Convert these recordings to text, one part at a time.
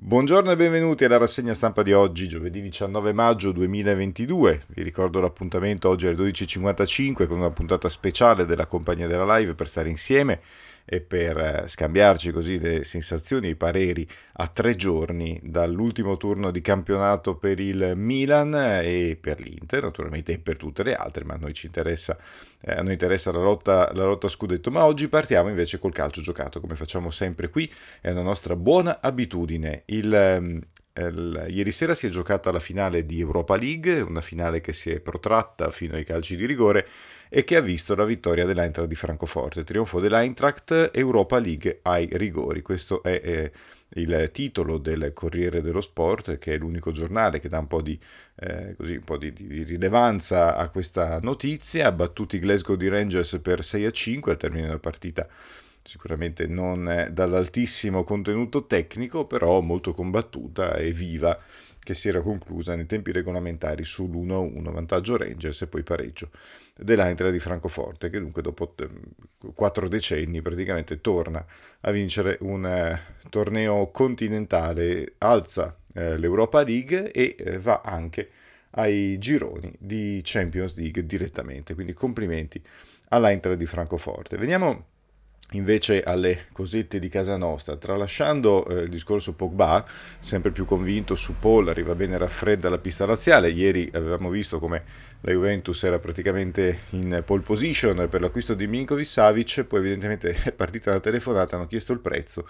Buongiorno e benvenuti alla rassegna stampa di oggi, giovedì 19 maggio 2022. Vi ricordo l'appuntamento oggi alle 12.55 con una puntata speciale della compagnia della live per stare insieme e per eh, scambiarci così le sensazioni e i pareri a tre giorni dall'ultimo turno di campionato per il Milan e per l'Inter, naturalmente e per tutte le altre, ma a noi ci interessa, eh, a noi interessa la, lotta, la lotta scudetto. Ma oggi partiamo invece col calcio giocato, come facciamo sempre qui, è una nostra buona abitudine. Il, ehm, Ieri sera si è giocata la finale di Europa League, una finale che si è protratta fino ai calci di rigore e che ha visto la vittoria dell'Eintracht di Francoforte, trionfo dell'Eintracht Europa League ai rigori. Questo è eh, il titolo del Corriere dello Sport, che è l'unico giornale che dà un po' di, eh, così, un po di, di rilevanza a questa notizia. Ha battuto i Glasgow di Rangers per 6 a 5 al termine della partita sicuramente non dall'altissimo contenuto tecnico, però molto combattuta e viva, che si era conclusa nei tempi regolamentari sull'1-1 vantaggio Rangers e poi pareggio dell'Eintracht di Francoforte, che dunque dopo ehm, quattro decenni praticamente torna a vincere un eh, torneo continentale, alza eh, l'Europa League e eh, va anche ai gironi di Champions League direttamente. Quindi complimenti all'Eintracht di Francoforte. Veniamo invece alle cosette di casa nostra. Tralasciando eh, il discorso Pogba, sempre più convinto su Paul, arriva bene raffredda la pista laziale, ieri avevamo visto come la Juventus era praticamente in pole position per l'acquisto di Minkovic Savic, poi evidentemente è partita una telefonata, hanno chiesto il prezzo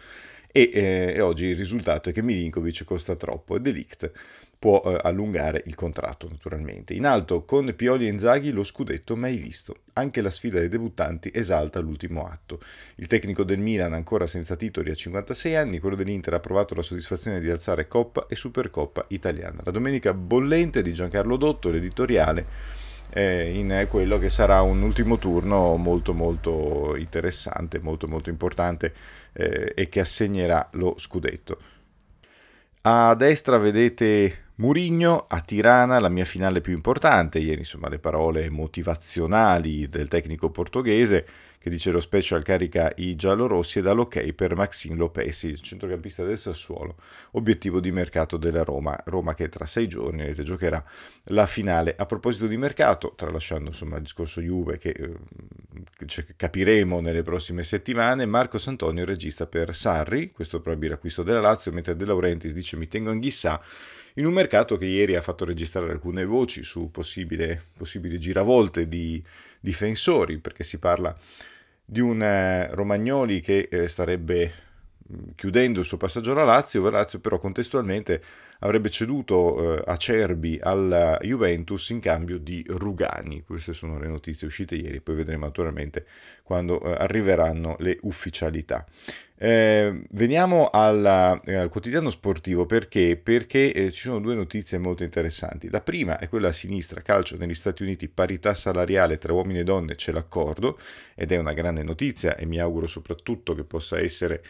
e, eh, e oggi il risultato è che Milinkovic costa troppo è Delict può eh, allungare il contratto naturalmente. In alto con Pioli e Inzaghi lo scudetto mai visto. Anche la sfida dei debuttanti esalta l'ultimo atto. Il tecnico del Milan ancora senza titoli a 56 anni, quello dell'Inter ha provato la soddisfazione di alzare Coppa e Supercoppa italiana. La domenica bollente di Giancarlo Dotto, l'editoriale eh, in quello che sarà un ultimo turno molto molto interessante, molto molto importante eh, e che assegnerà lo scudetto. A destra vedete Murigno a Tirana, la mia finale più importante, ieri insomma le parole motivazionali del tecnico portoghese che dice lo special carica i giallorossi e dà l'ok per Maxine Lopesi, centrocampista del Sassuolo, obiettivo di mercato della Roma, Roma che tra sei giorni giocherà la finale. A proposito di mercato, tralasciando insomma il discorso Juve che eh, cioè, capiremo nelle prossime settimane, Marco Santonio regista per Sarri, questo probabile acquisto della Lazio, mentre De Laurentiis dice mi tengo in ghissà, in un mercato che ieri ha fatto registrare alcune voci su possibili giravolte di, difensori, perché si parla di un eh, Romagnoli che eh, starebbe chiudendo il suo passaggio alla Lazio, la Lazio però contestualmente avrebbe ceduto eh, a Cerbi alla Juventus in cambio di Rugani. Queste sono le notizie uscite ieri, poi vedremo naturalmente quando arriveranno le ufficialità. Eh, veniamo alla, eh, al quotidiano sportivo perché, perché eh, ci sono due notizie molto interessanti. La prima è quella a sinistra, calcio negli Stati Uniti, parità salariale tra uomini e donne, c'è l'accordo ed è una grande notizia e mi auguro soprattutto che possa essere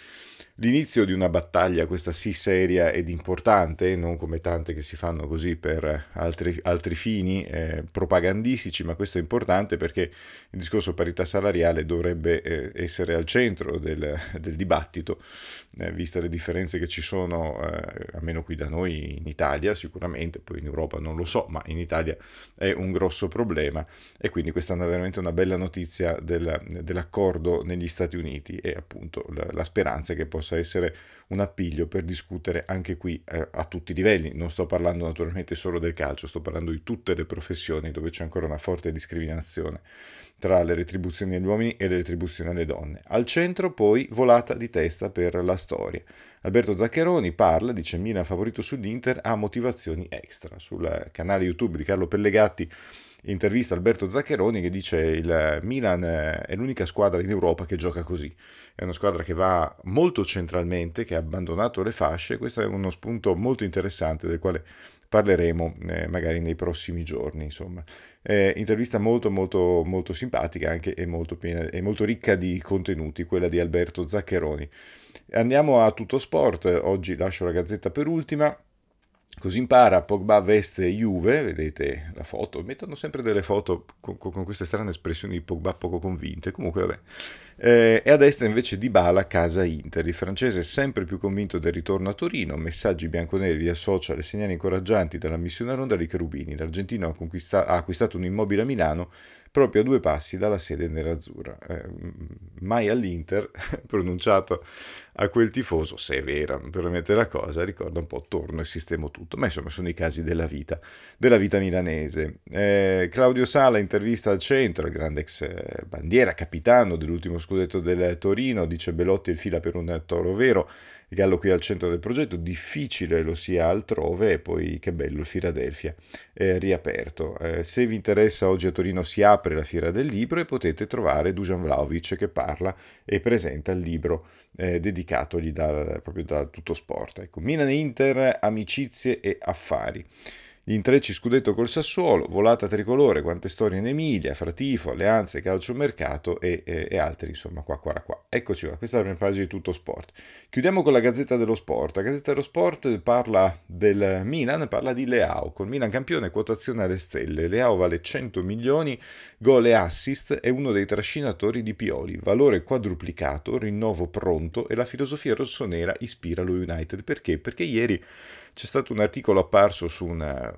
l'inizio di una battaglia, questa sì seria ed importante, non come tante che si fanno così per altri, altri fini eh, propagandistici, ma questo è importante perché il discorso parità salariale dovrebbe eh, essere al centro del, del dibattito, eh, viste le differenze che ci sono, eh, almeno qui da noi in Italia sicuramente, poi in Europa non lo so, ma in Italia è un grosso problema e quindi questa è veramente una bella notizia del, dell'accordo negli Stati Uniti e appunto la, la speranza che possa possa essere un appiglio per discutere anche qui eh, a tutti i livelli. Non sto parlando naturalmente solo del calcio, sto parlando di tutte le professioni dove c'è ancora una forte discriminazione tra le retribuzioni agli uomini e le retribuzioni alle donne. Al centro poi volata di testa per la storia. Alberto Zaccheroni parla, dice Mina favorito sull'Inter, ha motivazioni extra. Sul canale YouTube di Carlo Pellegatti intervista Alberto Zaccheroni che dice il Milan eh, è l'unica squadra in Europa che gioca così, è una squadra che va molto centralmente, che ha abbandonato le fasce, questo è uno spunto molto interessante del quale parleremo eh, magari nei prossimi giorni. Insomma. Eh, intervista molto molto molto simpatica anche e molto, piena, e molto ricca di contenuti, quella di Alberto Zaccheroni. Andiamo a tutto sport, oggi lascio la gazzetta per ultima. Così impara, Pogba veste Juve, vedete la foto, mettono sempre delle foto con, con queste strane espressioni di Pogba poco convinte, comunque vabbè. Eh, e a destra invece di Bala, casa Inter, il francese è sempre più convinto del ritorno a Torino, messaggi bianconeri via social e segnali incoraggianti dalla missione a Ronda di Cherubini, l'argentino ha, ha acquistato un immobile a Milano proprio a due passi dalla sede nerazzurra. Eh, mai all'Inter, pronunciato a quel tifoso, se è vera naturalmente la cosa, ricorda un po' torno e sistemo tutto, ma insomma sono i casi della vita, della vita milanese. Eh, Claudio Sala, intervista al centro, il grande ex eh, bandiera, capitano dell'ultimo scudetto del Torino, dice Belotti il fila per un toro vero, Gallo qui al centro del progetto, difficile lo sia altrove e poi che bello il Filadelfia eh, riaperto. Eh, se vi interessa oggi a Torino si apre la Fiera del Libro e potete trovare Dujan Vlaovic che parla e presenta il libro eh, dedicatogli da, proprio da tutto sport. Ecco, Milan Inter, amicizie e affari. Gli intrecci scudetto col Sassuolo, volata tricolore, quante storie in Emilia, Fratifo, alleanze, calciomercato e, e, e altri, insomma, qua, qua, qua. Eccoci qua, questa è la prima pagina di tutto sport. Chiudiamo con la Gazzetta dello Sport. La Gazzetta dello Sport parla del Milan, parla di Leao. Con Milan campione, quotazione alle stelle. Leao vale 100 milioni, gol e assist, è uno dei trascinatori di Pioli. Valore quadruplicato, rinnovo pronto e la filosofia rossonera ispira lo United. Perché? Perché ieri c'è stato un articolo apparso su un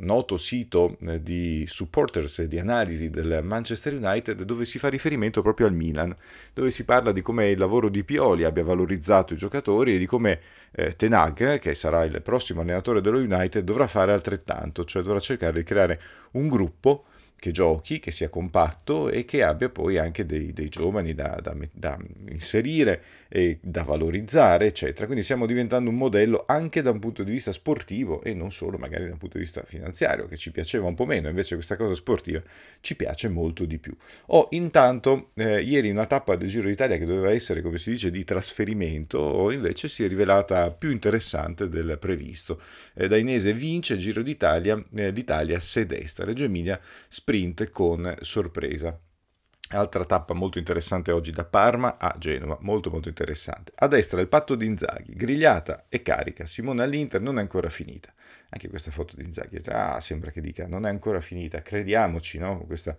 noto sito eh, di supporters e di analisi del Manchester United dove si fa riferimento proprio al Milan, dove si parla di come il lavoro di Pioli abbia valorizzato i giocatori e di come eh, Tenag, che sarà il prossimo allenatore dello United, dovrà fare altrettanto, cioè dovrà cercare di creare un gruppo che giochi, che sia compatto e che abbia poi anche dei, dei giovani da, da, da, inserire e da valorizzare, eccetera. Quindi stiamo diventando un modello anche da un punto di vista sportivo e non solo magari da un punto di vista finanziario, che ci piaceva un po' meno, invece questa cosa sportiva ci piace molto di più. Ho intanto eh, ieri una tappa del Giro d'Italia che doveva essere, come si dice, di trasferimento, invece si è rivelata più interessante del previsto. Eh, Dainese vince Giro d'Italia, eh, l'Italia sedesta, Reggio Emilia sprint con sorpresa. Altra tappa molto interessante oggi da Parma a Genova, molto molto interessante. A destra il patto di Inzaghi, grigliata e carica. Simone all'Inter non è ancora finita. Anche questa foto di Inzaghi, ah, sembra che dica non è ancora finita, crediamoci, no? Questa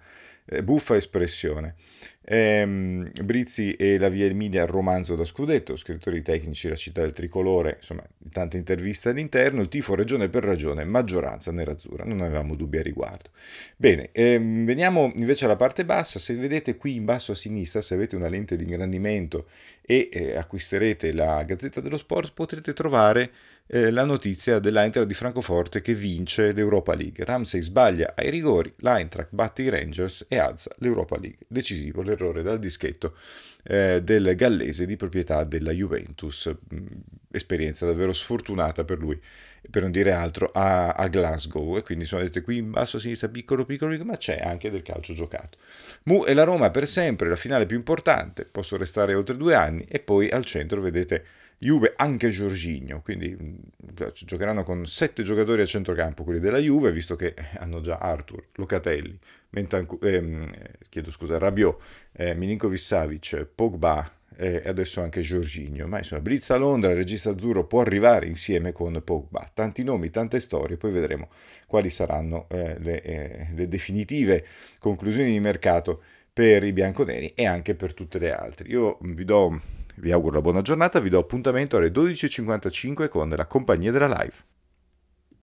eh, buffa espressione. Ehm, Brizzi e la Via Emilia al romanzo da scudetto, scrittori tecnici, la città del tricolore, insomma, tante interviste all'interno, il tifo regione per regione, maggioranza nerazzurra, non avevamo dubbi a riguardo. Bene, ehm, veniamo invece alla parte bassa, se vedete qui in basso a sinistra, se avete una lente di ingrandimento e eh, acquisterete la Gazzetta dello Sport, potrete trovare eh, la notizia dell'Eintracht di Francoforte che vince l'Europa League. Ramsey sbaglia ai rigori, l'Eintracht batte i Rangers e alza l'Europa League. Decisivo l'errore dal dischetto eh, del gallese di proprietà della Juventus. Mm, esperienza davvero sfortunata per lui, per non dire altro, a, a Glasgow. E quindi sono dette qui in basso a sinistra, piccolo, piccolo, piccolo, ma c'è anche del calcio giocato. Mu e la Roma per sempre, la finale più importante, posso restare oltre due anni e poi al centro vedete Juve anche Giorgigno, quindi mm, giocheranno con sette giocatori a centrocampo quelli della Juve, visto che hanno già Arthur, Locatelli, Mentancu- ehm, chiedo scusa, Rabiot, eh, Milinkovic Savic, Pogba eh, e eh, adesso anche Giorgigno. Ma insomma, Blitz a Londra, il regista azzurro può arrivare insieme con Pogba. Tanti nomi, tante storie, poi vedremo quali saranno eh, le, eh, le definitive conclusioni di mercato per i bianconeri e anche per tutte le altre. Io mm, vi do vi auguro una buona giornata, vi do appuntamento alle 12.55 con la compagnia della live.